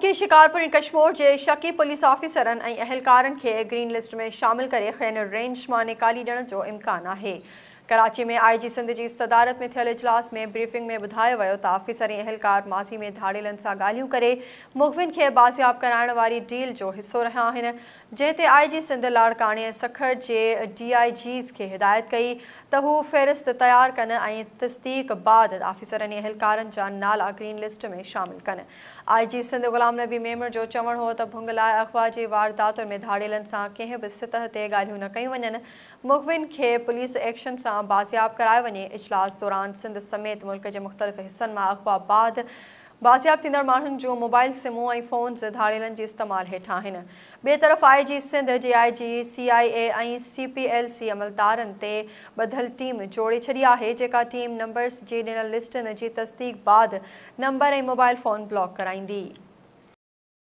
کے शिकारपुर ऐं कश्मोर जे शकी पुलिस ऑफिसरनि ऐं अहिलकारनि खे ग्रीन लिस्ट में شامل करे ख़ैनरु रेंज मां नेकाली ॾियण جو इम्कानु आहे कराची में आई जी सिंध की सदारत में थियल इजलास में ब्रीफिंग में बुधा वियो त तो आफ़िसरी एहलकार माज़ी में धाड़ेलनि सां ॻाल्हियूं करे मुखबिन बाज़ियाब कराइण वारी डील जो हिस्सों रहा आहिनि जंहिं आई जी सिंध लाड़काने सखर के डी आई जीज़ के हिदायत कई त हू तैयार तयारु तस्दीक बाद आफिसर एहलकारनि नाला ग्रीन लिस्ट में शामिल कनि आई जी सिंध ग़ुलाम नबी मेमर जो चवणु हो तो भुंग लाइ अख़वा जी वारदातुनि में धाड़ेलनि सां कंहिं बि सतह से ॻाल्हियूं न कयूं वञनि के पुलिस एक्शन से बाज़ियाब कराए वञे इजलास दौरान सिंध समेत मुल्क जे मुख़्तलिफ़ हिसनि मां अख़बा बाद बाज़ियाब थींदड़ माण्हुनि जो मोबाइल सिम्हूं ऐं फ़ोन धारेलनि जे इस्तेमालु हेठां आहिनि ॿिए तरफ़ आई जी सिंध जे आई जी सी आई ए ऐं सी पी एल सी अमलदारनि ते ॿधलु टीम जोड़े छॾी आहे जेका टीम नंबर्स जे ॾिनल लिस्टनि जी तस्दीक बाद नंबर ऐं मोबाइल फोन ब्लॉक कराईंदी